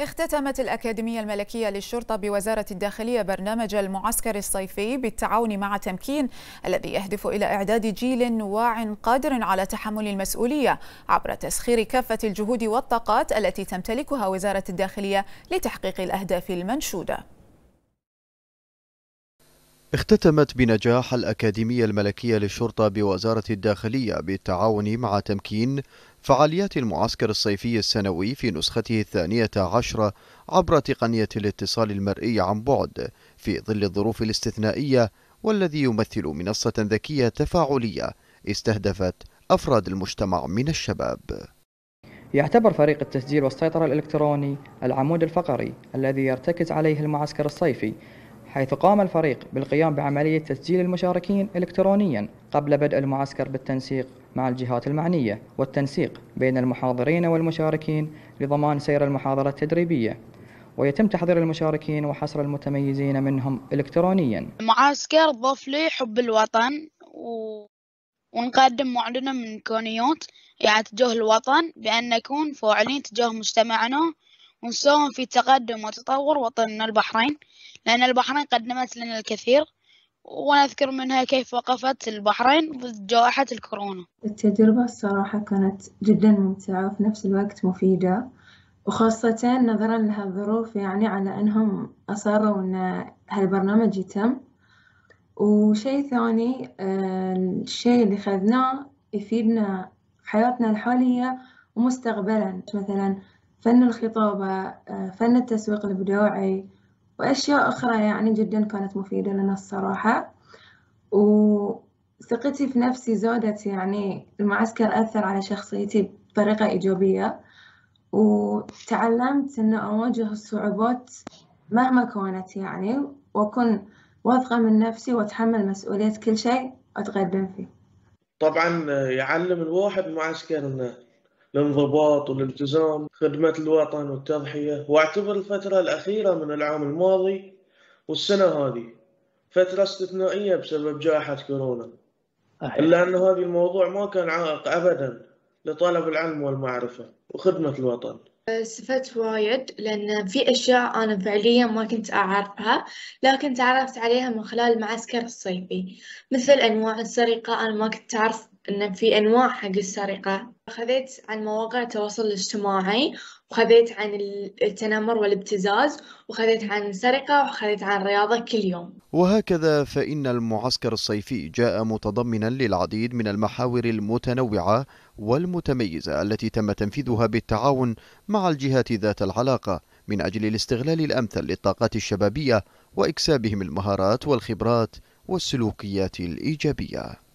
اختتمت الأكاديمية الملكية للشرطة بوزارة الداخلية برنامج المعسكر الصيفي بالتعاون مع تمكين الذي يهدف إلى إعداد جيل واع قادر على تحمل المسؤولية عبر تسخير كافة الجهود والطاقات التي تمتلكها وزارة الداخلية لتحقيق الأهداف المنشودة اختتمت بنجاح الأكاديمية الملكية للشرطة بوزارة الداخلية بالتعاون مع تمكين فعاليات المعسكر الصيفي السنوي في نسخته الثانية عشرة عبر تقنية الاتصال المرئي عن بعد في ظل الظروف الاستثنائية والذي يمثل منصة ذكية تفاعلية استهدفت أفراد المجتمع من الشباب يعتبر فريق التسجيل والسيطرة الإلكتروني العمود الفقري الذي يرتكز عليه المعسكر الصيفي حيث قام الفريق بالقيام بعملية تسجيل المشاركين إلكترونيا قبل بدء المعسكر بالتنسيق مع الجهات المعنية والتنسيق بين المحاضرين والمشاركين لضمان سير المحاضرة التدريبية ويتم تحضير المشاركين وحصر المتميزين منهم إلكترونيا معسكر ضف لي حب الوطن و... ونقدم معلنة من كونيوت يعني تجاه الوطن بأن نكون فاعلين تجاه مجتمعنا ونساهم في تقدم وتطور وطننا البحرين لأن البحرين قدمت لنا الكثير وأنا أذكر منها كيف وقفت البحرين ضد جائحة الكورونا التجربة الصراحة كانت جدا ممتعة وفي نفس الوقت مفيدة وخاصة نظرا لهالظروف يعني على أنهم أصروا أن هالبرنامج يتم وشيء ثاني آه، الشيء اللي خذناه يفيدنا في حياتنا الحالية ومستقبلا مثلا فن الخطابة آه، فن التسويق الإبداعي وأشياء أخرى يعني جدا كانت مفيدة لنا الصراحة وثقتي في نفسي زادت يعني المعسكر أثر على شخصيتي بطريقة إيجابية وتعلمت أن أواجه الصعوبات مهما كانت يعني وأكون واثقة من نفسي وأتحمل مسؤولية كل شيء أتقدم فيه طبعا يعلم الواحد معسكر انه الانضباط والالتزام خدمة الوطن والتضحية واعتبر الفترة الأخيرة من العام الماضي والسنة هذه فترة استثنائية بسبب جائحة كورونا أحيان. إلا أن هذا الموضوع ما كان عائق أبدا لطلب العلم والمعرفة وخدمة الوطن استفدت وايد لأن في أشياء أنا فعليا ما كنت أعرفها لكن تعرفت عليها من خلال المعسكر الصيفي مثل أنواع السرقة أنا ما كنت أعرف إن في أنواع حق السرقة خذيت عن مواقع التواصل الاجتماعي وخذيت عن التنمر والابتزاز وخذيت عن سرقة وخذيت عن رياضة كل يوم وهكذا فإن المعسكر الصيفي جاء متضمنا للعديد من المحاور المتنوعة والمتميزة التي تم تنفيذها بالتعاون مع الجهات ذات العلاقة من أجل الاستغلال الأمثل للطاقات الشبابية وإكسابهم المهارات والخبرات والسلوكيات الإيجابية